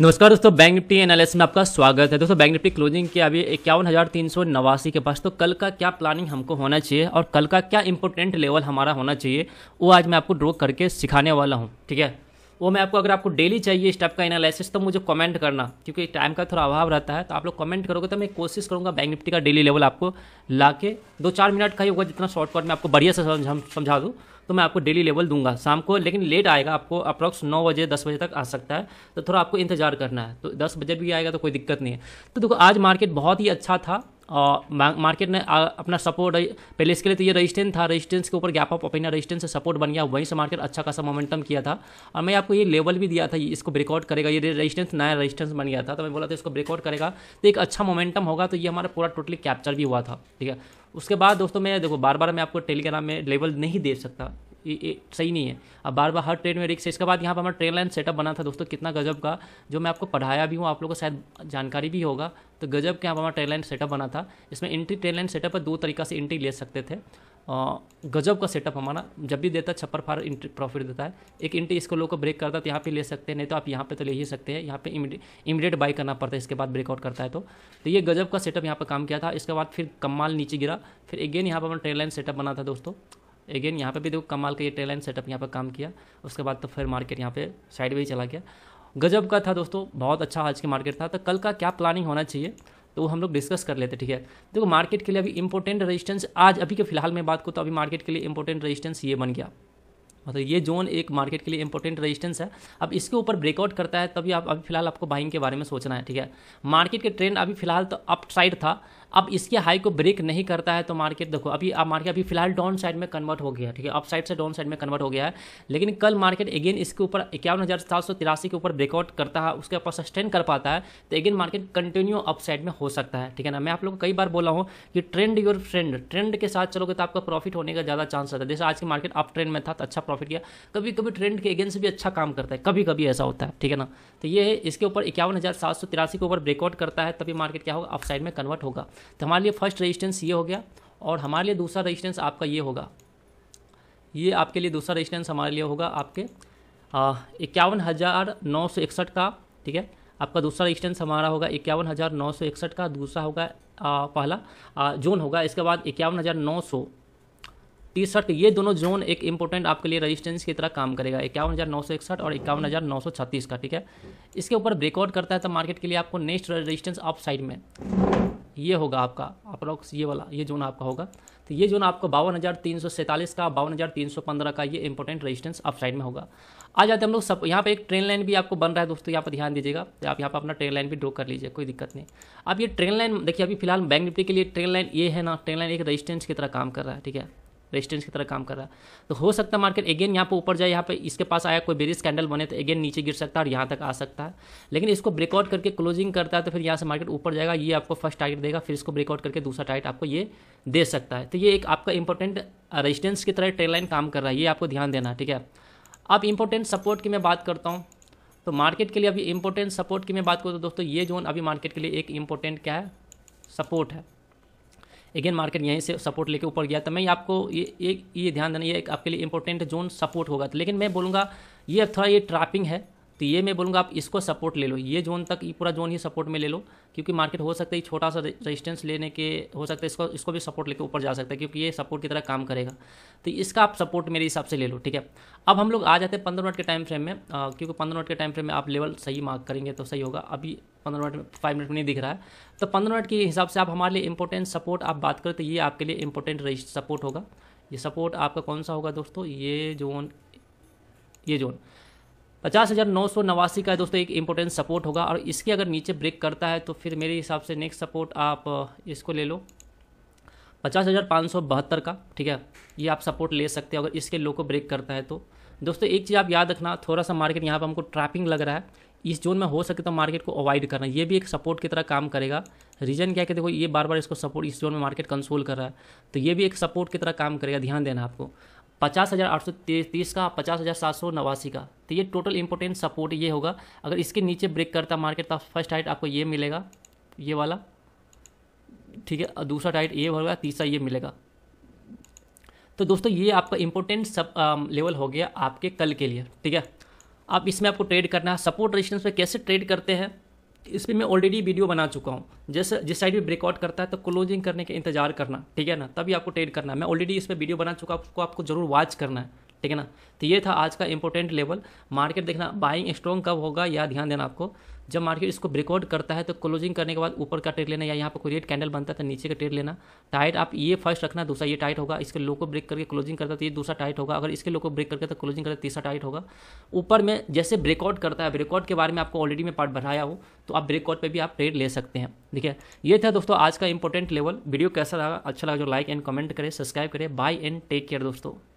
नमस्कार दोस्तों bank Nifty analysis में आपका स्वागत है दोस्तों बैंक निफ्टी क्लोजिंग के अभी इक्यावन हज़ार तीन सौ नवासी के पास तो कल का क्या प्लानिंग हमको होना चाहिए और कल का क्या इंपोर्टेंट लेवल हमारा होना चाहिए वो आज मैं आपको ड्रॉ करके सिखाने वाला हूँ ठीक है वो मैं आपको अगर आपको डेली चाहिए स्टेप का एनालिसिस तो मुझे कमेंट करना क्योंकि टाइम का थोड़ा अभाव रहता है तो आप लोग कमेंट करोगे तो मैं कोशिश करूँगा बैंक निफ्टी का डेली लेवल आपको ला के दो चार मिनट का ही होगा जितना शॉर्टकट में आपको बढ़िया से समझा दूँ तो मैं आपको डेली लेवल दूंगा शाम को लेकिन लेट आएगा आपको अप्रॉक्स नौ बजे दस बजे तक आ सकता है तो थोड़ा आपको इंतजार करना है तो दस बजे भी आएगा तो कोई दिक्कत नहीं है तो देखो आज मार्केट बहुत ही अच्छा था और मार्केट ने अपना सपोर्ट पहले इसके लिए तो ये रजिस्टेंस था रजिस्टेंस के ऊपर गैप ऑफ अपना रजिस्टेंस से सपोर्ट बन गया वहीं से मार्केट अच्छा खासा मोमेंटम किया था और मैं आपको ये लेवल भी दिया था इसको ब्रेकआउट करेगा ये रजिस्टेंस नया रजिस्टेंस बन गया था तो मैं बोला था इसको ब्रेकआउट करेगा तो एक अच्छा मोमेंटम होगा तो ये हमारा पूरा टोटली कैप्चर भी हुआ था ठीक है उसके बाद दोस्तों मैं देखो बार बार मैं आपको टेलीग्राम में लेवल नहीं दे सकता ये, ये सही नहीं है अब बार बार हर ट्रेन में रिक्स है इसके बाद यहाँ पर हमारा ट्रेन लाइन सेटअप बना था दोस्तों कितना गजब का जो मैं आपको पढ़ाया भी हूँ आप लोगों को शायद जानकारी भी होगा तो गजब के यहाँ पर हमारा ट्रेन लाइन सेटअप बना था इसमें एंट्री ट्रेन लाइन सेटअप पर दो तरीका से एंट्री ले सकते थे गजब का सेटअप हमारा जब भी देता है छप्पर फार इंट्री प्रॉफिट देता है एक इंट्री इसको लोग को ब्रेक करता है तो यहाँ पे ले सकते हैं नहीं तो आप यहाँ पे तो ले ही सकते हैं यहाँ पे इमीडिएट बाई करना पड़ता है इसके बाद ब्रेकआउट करता है तो तो ये गजब का सेटअप यहाँ पर काम किया था इसके बाद फिर कमाल नीचे गिरा फिर अगेन यहाँ पर हमारा ट्रेन लाइन सेटअप बना था दोस्तों अगेन यहाँ पे भी देखो कमाल का ये ट्रेल लाइन सेटअप यहाँ पर काम किया उसके बाद तो फिर मार्केट यहाँ पे साइड में ही चला गया गजब का था दोस्तों बहुत अच्छा आज की मार्केट था तो कल का क्या प्लानिंग होना चाहिए तो वो हम लोग डिस्कस कर लेते ठीक है देखो मार्केट के लिए अभी इंपॉर्टेंट रेजिस्टेंस आज अभी के फिलहाल में बात को तो अभी मार्केट के लिए इंपॉर्टेंट रेजिस्टेंस ये बन गया मतलब ये जोन एक मार्केट के लिए इंपॉर्टेंट रेजिस्टेंस है अब इसके ऊपर ब्रेकआउट करता है तभी आप अभी फिलहाल आपको बाइंग के बारे में सोचना है ठीक है मार्केट के ट्रेंड अभी फिलहाल तो अप साइड था अब इसके हाई को ब्रेक नहीं करता है तो मार्केट देखो अभी आप मार्केट अभी फिलहाल डाउन साइड में कन्वर्ट हो गया है ठीक है अप साइड से डाउन साइड में कन्वर्ट हो गया है लेकिन कल मार्केट अगेन इसके ऊपर इक्यावन हज़ार सात सौ तिरासी के ऊपर ब्रेकआउट करता है उसके ऊपर सस्टेन कर पाता है तो again market continue upside में हो सकता है ठीक है ना मैं आप लोग को कई बार बोला हूँ कि ट्रेंड योर फ्रेंड ट्रेंड के साथ चलोगे तो आपका प्रॉफिट होने का ज़्यादा चांस रहता है जैसे आज की मार्केट अप ट्रेंड में था तो अच्छा प्रॉफिट किया कभी कभी ट्रेंड के अगेंस्ट भी अच्छा काम करता है कभी कभी ऐसा होता है ठीक है ना तो ये इसके ऊपर इक्यावन हज़ार सात सौ तिरासी के ऊपर ब्रेकआउट करता है तभी मार्केट क्या होगा अप साइड में कन्वर्ट होगा तो हमारे लिए फर्स्ट रेजिस्टेंस ये हो गया और हमारे लिए दूसरा रेजिस्टेंस आपका ये होगा ये आपके लिए दूसरा रेजिस्टेंस हमारे लिए होगा आपके इक्यावन हज़ार नौ सौ इकसठ का ठीक है आपका दूसरा रेजिस्टेंस हमारा होगा इक्यावन हज़ार नौ सौ इकसठ का दूसरा होगा आ, पहला आ, जोन होगा इसके बाद इक्यावन हज़ार नौ सौ तिरसठ ये दोनों जोन एक इंपॉर्टेंट आपके लिए रजिस्टेंस की तरह काम करेगा इक्यावन हज़ार नौ सौ इकसठ और इक्यावन हज़ार नौ सौ छत्तीस का ठीक है इसके ऊपर ब्रेकआउट करता है तो मार्केट के लिए आपको नेक्स्ट रजिस्टेंस अप साइड में ये होगा आपका अप्रोक्स ये वाला ये जोन आपका होगा तो ये जोन आपका बावन हज़ार तीन सौ सैंतालीस का बावन हज़ार तीन सौ पंद्रह का ये इंपॉर्टेंट रजिस्टेंस आप साइड में होगा आ जाते हम लोग सब यहाँ पे एक ट्रेन लाइन भी आपको बन रहा है दोस्तों यहाँ पर ध्यान दीजिएगा तो आप यहाँ पर अपना ट्रेन लाइन भी ड्रॉ कर लीजिए कोई दिक्कत नहीं अब ये ट्रेन लाइन देखिए अभी फिलहाल बैंक निफ्टी के लिए ट्रेन लाइन ये है ना ट्रेन लाइन एक रजिस्टेंस की तरह काम कर रहा है ठीक है रेजिस्टेंस की तरह काम कर रहा है तो हो सकता है मार्केट अगेन यहाँ पर ऊपर जाए यहाँ पे इसके पास आया कोई बेरिस कैंडल बने तो अगेन नीचे गिर सकता है और यहाँ तक आ सकता है लेकिन इसको ब्रेकआउट करके क्लोजिंग करता है तो फिर यहाँ से मार्केट ऊपर जाएगा ये आपको फर्स्ट टारगेट देगा फिर इसको ब्रेकआउट करके दूसरा टारगेट आपको ये दे सकता है तो ये एक आपका इंपॉर्टेंट रेजिस्टेंस की तरह ट्रेन लाइन काम कर रहा है ये आपको ध्यान देना है ठीक है अब इंपॉर्टेंट सपोर्ट की मैं बात करता हूँ तो मार्केट के लिए अभी इंपॉर्टेंट सपोर्ट की मैं बात करूँ तो दोस्तों ये जोन अभी मार्केट के लिए एक इंपॉर्टेंट क्या है सपोर्ट है अगेन मार्केट यहीं से सपोर्ट लेके ऊपर गया तो मैं आपको ये ये ये ध्यान देना ये आपके लिए इंपॉर्टेंट जोन सपोर्ट होगा तो लेकिन मैं बोलूँगा ये थोड़ा ये ट्रैपिंग है तो ये मैं बोलूँगा आप इसको सपोर्ट ले लो ये जोन तक ये पूरा जोन ही सपोर्ट में ले लो क्योंकि मार्केट हो सकता है छोटा सा रेजिस्टेंस लेने के हो सकता है इसको इसको भी सपोर्ट लेके ऊपर जा सकता है क्योंकि ये सपोर्ट की तरह काम करेगा तो इसका आप सपोर्ट मेरे हिसाब से ले लो ठीक है अब हम लोग आ जाते हैं पंद्रह मिनट के टाइम फ्रेम में आ, क्योंकि पंद्रह मिनट के टाइम फ्रेम में आप लेवल सही मार्क करेंगे तो सही होगा अभी पंद्रह मिनट फाइव मिनट में नहीं दिख रहा है तो पंद्रह मिनट के हिसाब से आप हमारे लिए इंपॉर्टेंट सपोर्ट आप बात करें तो ये आपके लिए इंपॉर्टेंट सपोर्ट होगा ये सपोर्ट आपका कौन सा होगा दोस्तों ये जोन ये जोन पचास हज़ार नौ सौ नवासी का दोस्तों एक इम्पोर्टेंट सपोर्ट होगा और इसके अगर नीचे ब्रेक करता है तो फिर मेरे हिसाब से नेक्स्ट सपोर्ट आप इसको ले लो पचास हज़ार पाँच सौ बहत्तर का ठीक है ये आप सपोर्ट ले सकते हो अगर इसके लो को ब्रेक करता है तो दोस्तों एक चीज़ आप याद रखना थोड़ा सा मार्केट यहाँ पर हमको ट्रैपिंग लग रहा है इस जोन में हो सके तो मार्केट को अवॉइड करना ये भी एक सपोर्ट की तरह काम करेगा रीजन क्या है कि देखो ये बार बार इसको सपोर्ट इस जोन में मार्केट कंसोल कर रहा है तो ये भी एक सपोर्ट की तरह काम करेगा ध्यान देना आपको पचास हज़ार आठ सौ तीस का पचास हज़ार सात सौ नवासी का तो ये टोटल इंपॉर्टेंट सपोर्ट ये होगा अगर इसके नीचे ब्रेक करता मार्केट तो फर्स्ट हाइट आपको ये मिलेगा ये वाला ठीक है दूसरा टाइट ये होगा तीसरा ये मिलेगा तो दोस्तों ये आपका इम्पोर्टेंट सब लेवल हो गया आपके कल के लिए ठीक है आप इसमें आपको ट्रेड करना है सपोर्ट रेजिस्टेंस पे कैसे ट्रेड करते हैं इस पर मैं ऑलरेडी वीडियो बना चुका हूँ जैसे जिस साइड भी ब्रेकआउट करता है तो क्लोजिंग करने के इंतजार करना ठीक है ना तभी आपको ट्रेड करना है मैं ऑलरेडी इस पर वीडियो बना चुका हूँ उसको आपको जरूर वॉच करना है ठीक है ना तो ये था आज का इंपॉर्टेंट लेवल मार्केट देखना बाइंग स्ट्रॉन्ग कब होगा या ध्यान देना आपको जब मार्केट इसको ब्रेकआउट करता है तो क्लोजिंग करने के बाद ऊपर का ट्रेड लेना या यहाँ पर कोई रेड कैंडल बनता है तो नीचे का ट्रेड लेना टाइट आप ये फर्स्ट रखना दूसरा ये टाइट होगा इसके लो को ब्रेक करके क्लोजिंग करता तो ये दूसरा टाइट होगा अगर इसके लो को ब्रेक करके तो क्लोजिंग करता तो तीसरा टाइट होगा ऊपर में जैसे ब्रेकआउट करता है ब्रेकआउट के बारे में आपको ऑलरेडी मैं पार्ट बढ़ाया हूँ तो आप ब्रेकआउट पर भी आप ट्रेड ले सकते हैं ठीक है ये था दोस्तों आज का इंपॉर्टेंट लेवल वीडियो कैसा लगा अच्छा लगा जो लाइक एंड कमेंट करें सब्सक्राइब करें बाय एंड टेक केयर दोस्तों